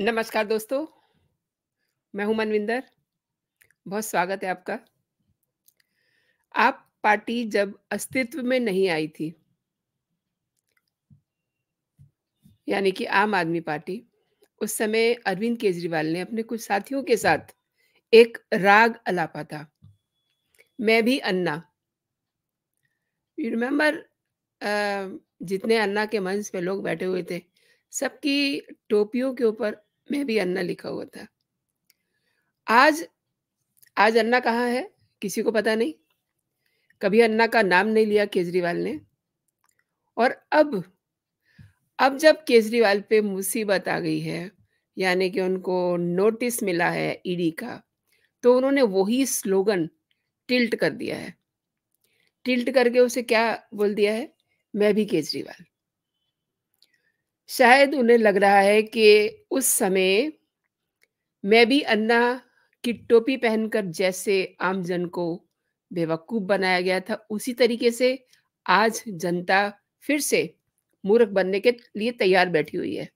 नमस्कार दोस्तों मैं हूं मनविंदर बहुत स्वागत है आपका आप पार्टी जब अस्तित्व में नहीं आई थी यानी कि आम आदमी पार्टी उस समय अरविंद केजरीवाल ने अपने कुछ साथियों के साथ एक राग अलापा था मैं भी अन्ना यू रिमेम्बर जितने अन्ना के मंच पे लोग बैठे हुए थे सबकी टोपियों के ऊपर में भी अन्ना लिखा हुआ था आज आज अन्ना कहाँ है किसी को पता नहीं कभी अन्ना का नाम नहीं लिया केजरीवाल ने और अब अब जब केजरीवाल पे मुसीबत आ गई है यानी कि उनको नोटिस मिला है ईडी का तो उन्होंने वही स्लोगन टिल्ट कर दिया है टिल्ट करके उसे क्या बोल दिया है मैं भी केजरीवाल शायद उन्हें लग रहा है कि उस समय मैं भी अन्ना की टोपी पहनकर जैसे आम जन को बेवकूफ बनाया गया था उसी तरीके से आज जनता फिर से मूर्ख बनने के लिए तैयार बैठी हुई है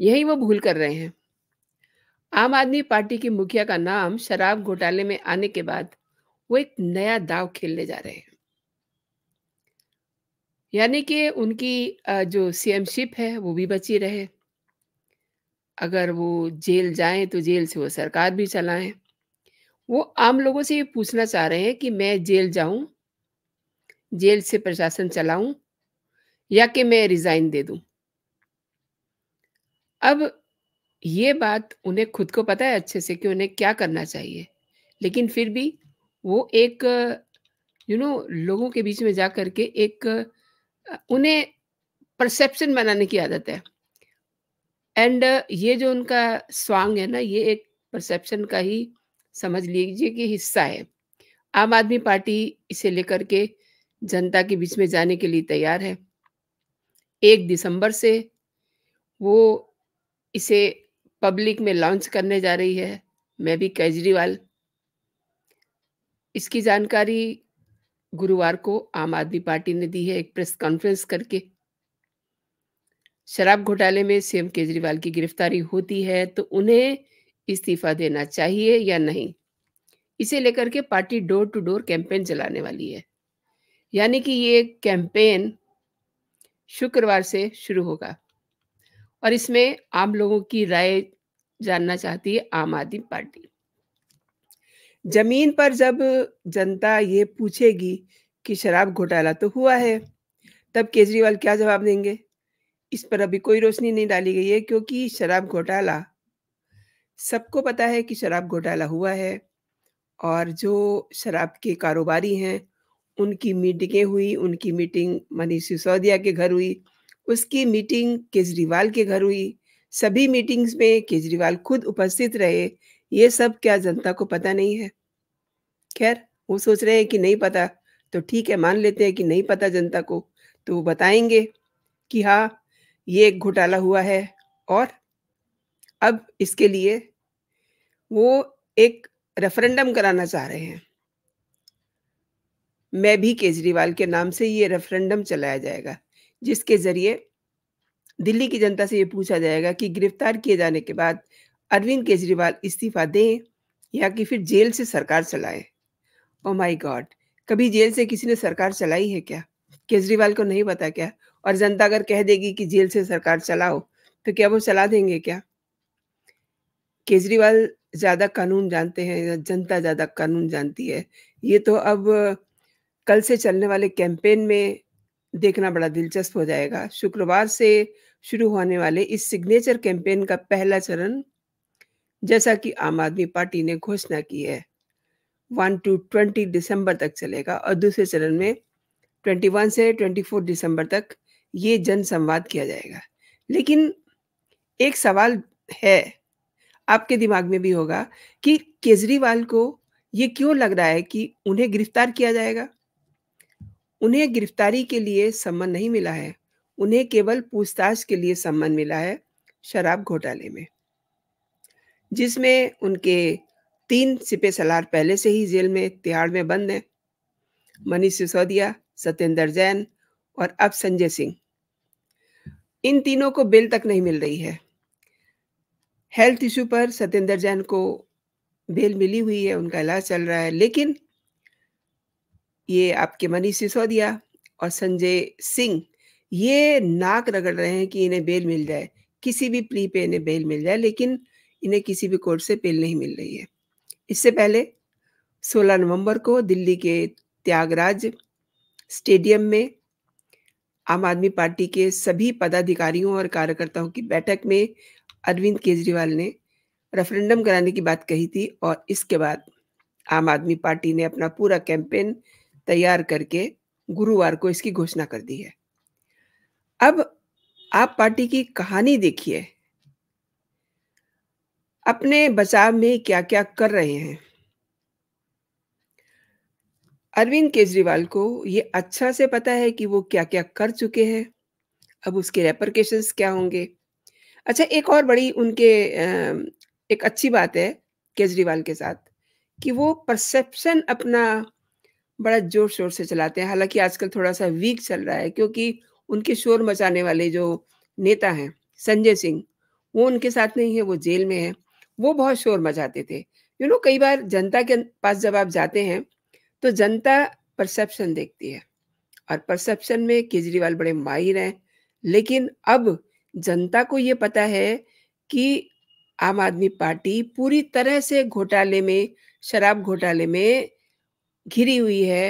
यही वो भूल कर रहे हैं आम आदमी पार्टी की मुखिया का नाम शराब घोटाले में आने के बाद वो एक नया दाव खेलने जा रहे हैं यानी कि उनकी जो सीएमशिप है वो भी बची रहे अगर वो जेल जाएं तो जेल से वो सरकार भी चलाएं वो आम लोगों से ये पूछना चाह रहे हैं कि मैं जेल जाऊं जेल से प्रशासन चलाऊं या कि मैं रिजाइन दे दूं अब ये बात उन्हें खुद को पता है अच्छे से कि उन्हें क्या करना चाहिए लेकिन फिर भी वो एक यू नो लोगों के बीच में जा करके एक उन्हें परसेप्शन बनाने की आदत है एंड uh, ये जो उनका स्वांग है ना ये एक परसेप्शन का ही समझ लीजिए कि हिस्सा है आम आदमी पार्टी इसे लेकर के जनता के बीच में जाने के लिए तैयार है एक दिसंबर से वो इसे पब्लिक में लॉन्च करने जा रही है मैं भी केजरीवाल इसकी जानकारी गुरुवार को आम आदमी पार्टी ने दी है एक प्रेस कॉन्फ्रेंस करके शराब घोटाले में सीएम केजरीवाल की गिरफ्तारी होती है तो उन्हें इस्तीफा देना चाहिए या नहीं इसे लेकर के party door to door campaign चलाने वाली है यानी कि ये कैंपेन शुक्रवार से शुरू होगा और इसमें आम लोगों की राय जानना चाहती है आम आदमी पार्टी जमीन पर जब जनता ये पूछेगी कि शराब घोटाला तो हुआ है तब केजरीवाल क्या जवाब देंगे इस पर अभी कोई रोशनी नहीं डाली गई है क्योंकि शराब घोटाला सबको पता है कि शराब घोटाला हुआ है और जो शराब के कारोबारी हैं उनकी मीटिंगें हुई उनकी मीटिंग मनीष सिसोदिया के घर हुई उसकी मीटिंग केजरीवाल के घर हुई सभी मीटिंग्स में केजरीवाल खुद उपस्थित रहे ये सब क्या जनता को पता नहीं है खैर वो सोच रहे हैं कि नहीं पता तो ठीक है मान लेते हैं कि नहीं पता जनता को तो वो बताएंगे कि हाँ ये एक घोटाला हुआ है और अब इसके लिए वो एक रेफरेंडम कराना चाह रहे हैं मैं भी केजरीवाल के नाम से ये रेफरेंडम चलाया जाएगा जिसके जरिए दिल्ली की जनता से ये पूछा जाएगा कि गिरफ्तार किए जाने के बाद अरविंद केजरीवाल इस्तीफा दें या कि फिर जेल से सरकार चलाए ओ माई गॉड कभी जेल से किसी ने सरकार चलाई है क्या केजरीवाल को नहीं पता क्या और जनता अगर कह देगी कि जेल से सरकार चलाओ तो क्या वो चला देंगे क्या केजरीवाल ज़्यादा कानून जानते हैं जनता ज़्यादा कानून जानती है ये तो अब कल से चलने वाले कैंपेन में देखना बड़ा दिलचस्प हो जाएगा शुक्रवार से शुरू होने वाले इस सिग्नेचर कैंपेन का पहला चरण जैसा कि आम आदमी पार्टी ने घोषणा की है वन टू ट्वेंटी दिसंबर तक चलेगा और दूसरे चरण में ट्वेंटी वन से ट्वेंटी फोर दिसंबर तक ये जन संवाद किया जाएगा लेकिन एक सवाल है आपके दिमाग में भी होगा कि केजरीवाल को ये क्यों लग रहा है कि उन्हें गिरफ्तार किया जाएगा उन्हें गिरफ्तारी के लिए सम्मन नहीं मिला है उन्हें केवल पूछताछ के लिए सम्मन मिला है शराब घोटाले में जिसमें उनके तीन सिपे सलार पहले से ही जेल में तिहाड़ में बंद हैं मनीष सिसोदिया सत्येंद्र जैन और अब संजय सिंह इन तीनों को बेल तक नहीं मिल रही है हेल्थ इशू पर सत्येंद्र जैन को बेल मिली हुई है उनका इलाज चल रहा है लेकिन ये आपके मनीष सिसोदिया और संजय सिंह ये नाक रगड़ रहे हैं कि इन्हें बेल मिल जाए किसी भी प्ली पे इन्हें बेल मिल जाए लेकिन इन्हें किसी भी कोर्ट से पेल नहीं मिल रही है इससे पहले 16 नवंबर को दिल्ली के त्यागराज स्टेडियम में आम आदमी पार्टी के सभी पदाधिकारियों और कार्यकर्ताओं की बैठक में अरविंद केजरीवाल ने रेफरेंडम कराने की बात कही थी और इसके बाद आम आदमी पार्टी ने अपना पूरा कैंपेन तैयार करके गुरुवार को इसकी घोषणा कर दी है अब आप पार्टी की कहानी देखिए अपने बचाव में क्या क्या कर रहे हैं अरविंद केजरीवाल को ये अच्छा से पता है कि वो क्या क्या कर चुके हैं अब उसके रेपरकेशंस क्या होंगे अच्छा एक और बड़ी उनके एक अच्छी बात है केजरीवाल के साथ कि वो परसेप्शन अपना बड़ा जोर शोर से चलाते हैं हालांकि आजकल थोड़ा सा वीक चल रहा है क्योंकि उनके शोर मचाने वाले जो नेता हैं संजय सिंह वो उनके साथ नहीं है वो जेल में है वो बहुत शोर मचाते थे यू नो कई बार जनता के पास जब आप जाते हैं तो जनता परसेप्शन देखती है और परसेप्शन में केजरीवाल बड़े माहिर हैं लेकिन अब जनता को ये पता है कि आम आदमी पार्टी पूरी तरह से घोटाले में शराब घोटाले में घिरी हुई है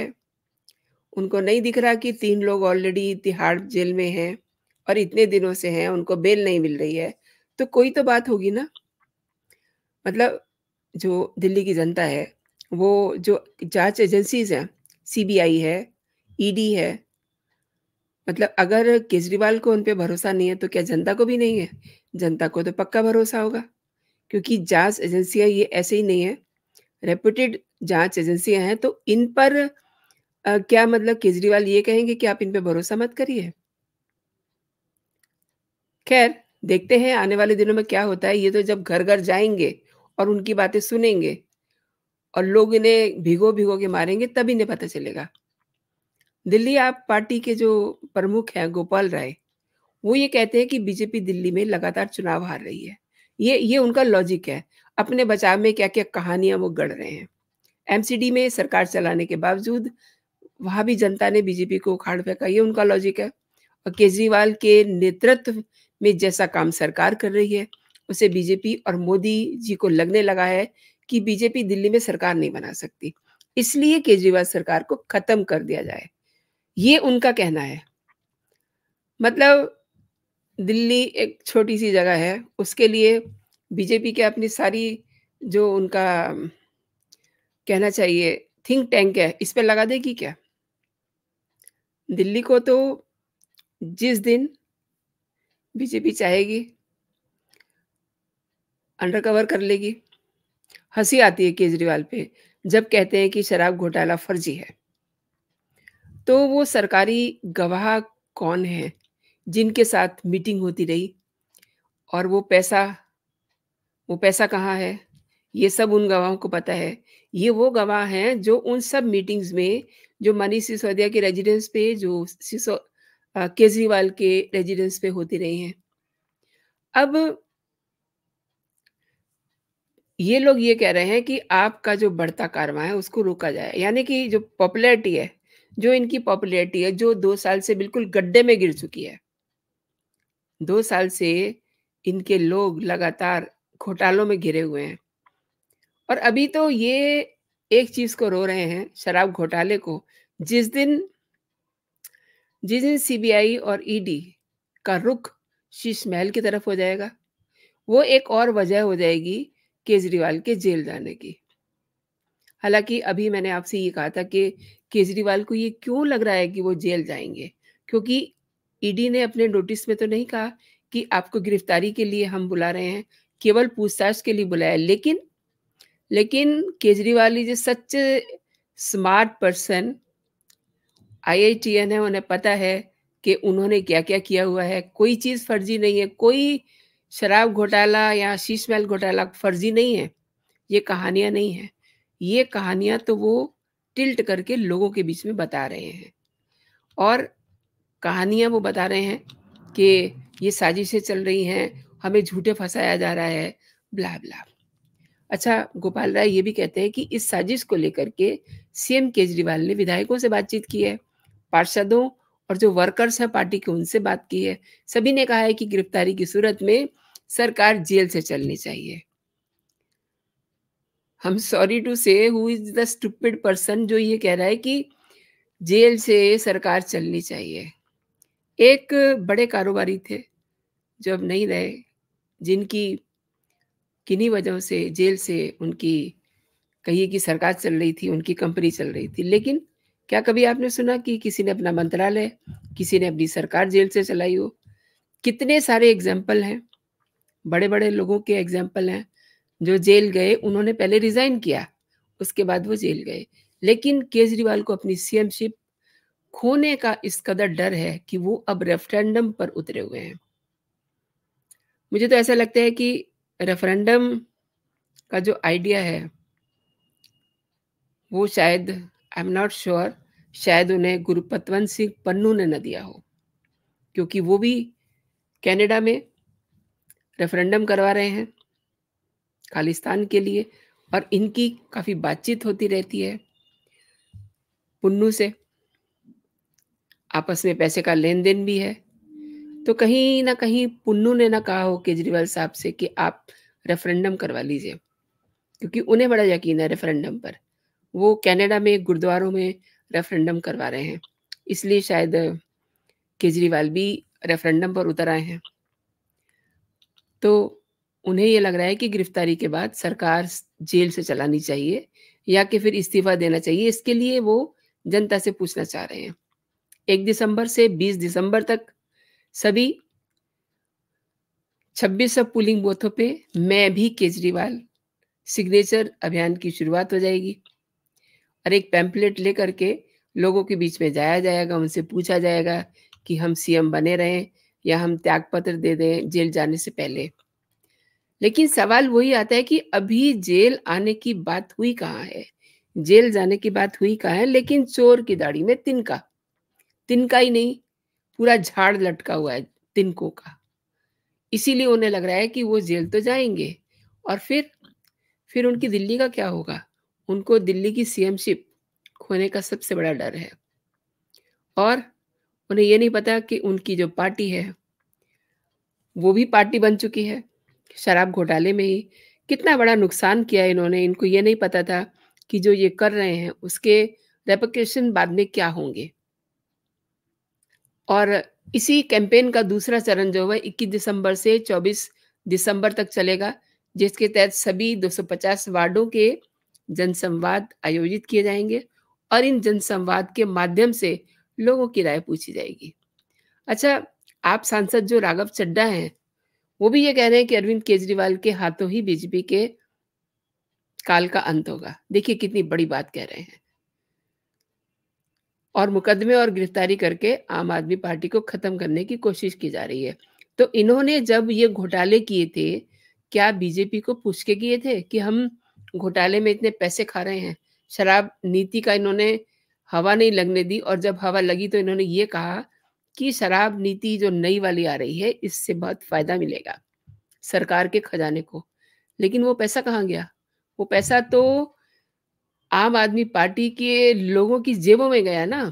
उनको नहीं दिख रहा कि तीन लोग ऑलरेडी तिहाड़ जेल में हैं और इतने दिनों से हैं उनको बेल नहीं मिल रही है तो कोई तो बात होगी ना मतलब जो दिल्ली की जनता है वो जो जांच एजेंसीज हैं सीबीआई है ईडी है मतलब अगर केजरीवाल को उन भरोसा नहीं है तो क्या जनता को भी नहीं है जनता को तो पक्का भरोसा होगा क्योंकि जांच एजेंसियां ये ऐसे ही नहीं है रेप्यूटेड जांच एजेंसियां हैं तो इन पर आ, क्या मतलब केजरीवाल ये कहेंगे कि आप इन पे भरोसा मत करिए खैर देखते हैं आने वाले दिनों में क्या होता है ये तो जब घर घर जाएंगे और उनकी बातें सुनेंगे और लोग इन्हें भिगो भिगो के मारेंगे तभी इन्हें पता चलेगा दिल्ली आप पार्टी के जो प्रमुख हैं गोपाल राय वो ये कहते हैं कि बीजेपी दिल्ली में लगातार चुनाव हार रही है ये ये उनका लॉजिक है अपने बचाव में क्या क्या कहानियां वो गढ़ रहे हैं एमसीडी में सरकार चलाने के बावजूद वहां भी जनता ने बीजेपी को उखाड़ फेंका ये उनका लॉजिक है और केजरीवाल के नेतृत्व में जैसा काम सरकार कर रही है उसे बीजेपी और मोदी जी को लगने लगा है कि बीजेपी दिल्ली में सरकार नहीं बना सकती इसलिए केजरीवाल सरकार को खत्म कर दिया जाए ये उनका कहना है मतलब दिल्ली एक छोटी सी जगह है उसके लिए बीजेपी के अपनी सारी जो उनका कहना चाहिए थिंक टैंक है इस पर लगा देगी क्या दिल्ली को तो जिस दिन बीजेपी चाहेगी अंडर कवर कर लेगी हंसी आती है केजरीवाल पे जब कहते हैं कि शराब घोटाला फर्जी है तो वो सरकारी गवाह कौन है जिनके साथ मीटिंग होती रही और वो पैसा वो पैसा कहाँ है ये सब उन गवाहों को पता है ये वो गवाह हैं जो उन सब मीटिंग्स में जो मनीष सिसोदिया के रेजिडेंस पे जो सिसो केजरीवाल के रेजिडेंस पे होती रही हैं अब ये लोग ये कह रहे हैं कि आपका जो बढ़ता कारवा है उसको रोका जाए यानी कि जो पॉपुलैरिटी है जो इनकी पॉपुलैरिटी है जो दो साल से बिल्कुल गड्ढे में गिर चुकी है दो साल से इनके लोग लगातार घोटालों में घिरे हुए हैं और अभी तो ये एक चीज को रो रहे हैं शराब घोटाले को जिस दिन जिस दिन सीबीआई और ईडी e का रुख शीश महल की तरफ हो जाएगा वो एक और वजह हो जाएगी केजरीवाल के जेल जाने की हालांकि अभी मैंने आपसे ये कहा था कि केजरीवाल को ये क्यों लग रहा है कि वो जेल जाएंगे क्योंकि ईडी ने अपने नोटिस में तो नहीं कहा कि आपको गिरफ्तारी के लिए हम बुला रहे हैं केवल पूछताछ के लिए बुलाया लेकिन लेकिन केजरीवाल जो सच्चे स्मार्ट पर्सन आईआईटीएन है उन्हें पता है कि उन्होंने क्या क्या किया हुआ है कोई चीज़ फर्जी नहीं है कोई शराब घोटाला या शीश महल घोटाला फर्जी नहीं है ये कहानियां नहीं है ये कहानियां तो वो टिल्ट करके लोगों के बीच में बता रहे हैं और कहानियां वो बता रहे हैं कि ये साजिशें चल रही हैं हमें झूठे फंसाया जा रहा है ब्ला ब्ला अच्छा गोपाल राय ये भी कहते हैं कि इस साजिश को लेकर के सीएम केजरीवाल ने विधायकों से बातचीत की है पार्षदों और जो वर्कर्स हैं पार्टी के उनसे बात की है सभी ने कहा है कि गिरफ्तारी की सूरत में सरकार जेल से चलनी चाहिए हम sorry to say who is the stupid person जो ये कह रहा है कि जेल से सरकार चलनी चाहिए एक बड़े कारोबारी थे जो अब नहीं रहे जिनकी किन्हीं वजह से जेल से उनकी कहिए कि सरकार चल रही थी उनकी कंपनी चल रही थी लेकिन क्या कभी आपने सुना कि किसी ने अपना मंत्रालय किसी ने अपनी सरकार जेल से चलाई हो कितने सारे एग्जाम्पल हैं बड़े-बड़े लोगों के एग्ज़ाम्पल हैं, जो जेल गए, उन्होंने पहले रिज़ाइन किया, उसके बाद वो जेल गए। लेकिन केजरीवाल को अपनी सीएमशिप खोने का इस कदर डर है कि वो अब रेफ़रेंडम पर उतरे हुए हैं। मुझे तो ऐसा लगता है कि रेफ़रेंडम का जो आइडिया है वो शायद आई एम नॉट श्योर शायद उन्हें गुरुपतवंत सिंह पन्नू ने ना दिया हो, क्योंकि वो भी कनाडा में रेफरेंडम करवा रहे हैं खालिस्तान के लिए और इनकी काफ़ी बातचीत होती रहती है पुन्नू से आपस में पैसे का लेन देन भी है तो कहीं ना कहीं पुन्नू ने ना कहा हो केजरीवाल साहब से कि आप रेफरेंडम करवा लीजिए क्योंकि उन्हें बड़ा यकीन है रेफरेंडम पर वो कनाडा में गुरुद्वारों में रेफरेंडम करवा रहे हैं इसलिए शायद केजरीवाल भी रेफरेंडम पर उतर आए हैं तो उन्हें ये लग रहा है कि गिरफ्तारी के बाद सरकार जेल से चलानी चाहिए या कि फिर इस्तीफा देना चाहिए इसके लिए वो जनता से पूछना चाह रहे हैं एक दिसंबर से 20 दिसंबर तक सभी 26 सब पुलिंग बूथों पे मैं भी केजरीवाल सिग्नेचर अभियान की शुरुआत हो जाएगी और एक पैम्पलेट लेकर के लोगों के बीच में जाया जाएगा उनसे पूछा जाएगा कि हम सीएम बने रहें या हम त्याग पत्र दे दें जेल जाने से पहले लेकिन सवाल वही आता है कि अभी जेल आने की बात हुई कहाँ है जेल जाने की बात हुई कहाँ है लेकिन चोर की दाढ़ी में तिनका तिनका ही नहीं पूरा झाड़ लटका हुआ है तिनको का इसीलिए उन्हें लग रहा है कि वो जेल तो जाएंगे और फिर फिर उनकी दिल्ली का क्या होगा उनको दिल्ली की सीएमशिप खोने का सबसे बड़ा डर है और उन्हें ये नहीं पता कि उनकी जो पार्टी है वो भी पार्टी बन चुकी है शराब घोटाले में ही कितना बड़ा नुकसान किया इन्होंने इनको ये नहीं पता था कि जो ये कर रहे हैं उसके रेपोकेशन बाद में क्या होंगे और इसी कैंपेन का दूसरा चरण जो है 21 दिसंबर से 24 दिसंबर तक चलेगा जिसके तहत सभी 250 वार्डों के जनसंवाद आयोजित किए जाएंगे और इन जनसंवाद के माध्यम से लोगों की राय पूछी जाएगी अच्छा आप सांसद जो राघव चड्डा हैं वो भी ये कह रहे हैं कि अरविंद केजरीवाल के हाथों ही बीजेपी के काल का अंत होगा देखिए कितनी बड़ी बात कह रहे हैं और मुकदमे और गिरफ्तारी करके आम आदमी पार्टी को खत्म करने की कोशिश की जा रही है तो इन्होंने जब ये घोटाले किए थे क्या बीजेपी को पूछ के किए थे कि हम घोटाले में इतने पैसे खा रहे हैं शराब नीति का इन्होंने हवा नहीं लगने दी और जब हवा लगी तो इन्होंने ये कहा कि शराब नीति जो नई वाली आ रही है इससे बहुत फायदा मिलेगा सरकार के खजाने को लेकिन वो पैसा कहाँ गया वो पैसा तो आम आदमी पार्टी के लोगों की जेबों में गया ना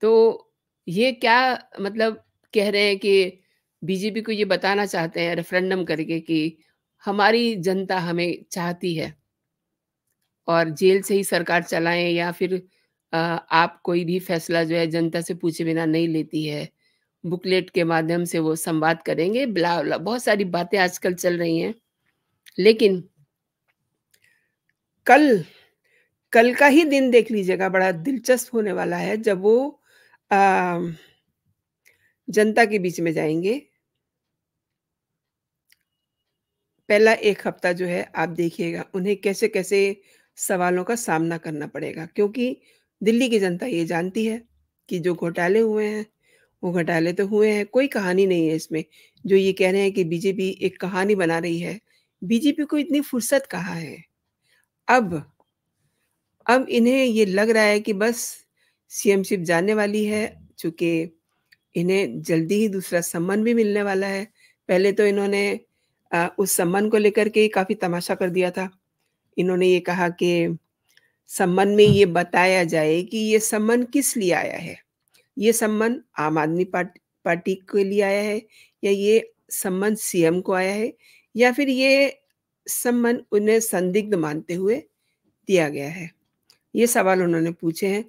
तो ये क्या मतलब कह रहे हैं कि बीजेपी को ये बताना चाहते हैं रेफरेंडम करके कि हमारी जनता हमें चाहती है और जेल से ही सरकार चलाएं या फिर आप कोई भी फैसला जो है जनता से पूछे बिना नहीं लेती है बुकलेट के माध्यम से वो संवाद करेंगे ब्ला बहुत सारी बातें आजकल चल रही हैं लेकिन कल कल का ही दिन देख लीजिएगा बड़ा दिलचस्प होने वाला है जब वो आ, जनता के बीच में जाएंगे पहला एक हफ्ता जो है आप देखिएगा उन्हें कैसे कैसे सवालों का सामना करना पड़ेगा क्योंकि दिल्ली की जनता ये जानती है कि जो घोटाले हुए हैं वो घोटाले तो हुए हैं कोई कहानी नहीं है इसमें जो ये कह रहे हैं कि बीजेपी एक कहानी बना रही है बीजेपी को इतनी फुर्सत कहा है अब अब इन्हें ये लग रहा है कि बस सीएमशिप जाने वाली है चूंकि इन्हें जल्दी ही दूसरा सम्मान भी मिलने वाला है पहले तो इन्होंने उस सम्मान को लेकर के काफ़ी तमाशा कर दिया था इन्होंने ये कहा कि सम्मन में ये बताया जाए कि ये सम्मन किस लिए आया है ये सम्मन आम आदमी पार्टी पार्टी के लिए आया है या ये सम्मन सीएम को आया है या फिर ये सम्मन उन्हें संदिग्ध मानते हुए दिया गया है ये सवाल उन्होंने पूछे हैं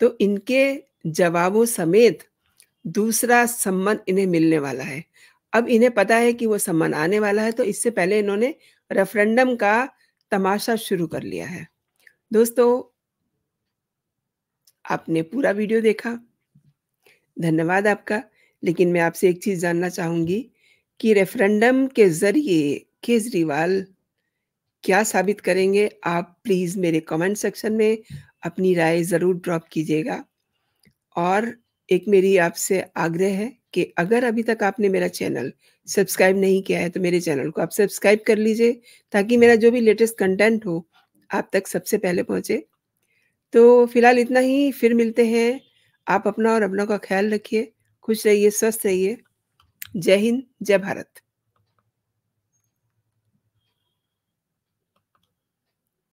तो इनके जवाबों समेत दूसरा सम्मन इन्हें मिलने वाला है अब इन्हें पता है कि वो सम्मान आने वाला है तो इससे पहले इन्होंने रेफरेंडम का तमाशा शुरू कर लिया है दोस्तों आपने पूरा वीडियो देखा धन्यवाद आपका लेकिन मैं आपसे एक चीज़ जानना चाहूँगी कि रेफरेंडम के ज़रिए केजरीवाल क्या साबित करेंगे आप प्लीज़ मेरे कमेंट सेक्शन में अपनी राय ज़रूर ड्रॉप कीजिएगा और एक मेरी आपसे आग्रह है कि अगर अभी तक आपने मेरा चैनल सब्सक्राइब नहीं किया है तो मेरे चैनल को आप सब्सक्राइब कर लीजिए ताकि मेरा जो भी लेटेस्ट कंटेंट हो आप तक सबसे पहले पहुंचे तो फिलहाल इतना ही फिर मिलते हैं आप अपना और अपनों का ख्याल रखिए खुश रहिए स्वस्थ रहिए जय हिंद जय भारत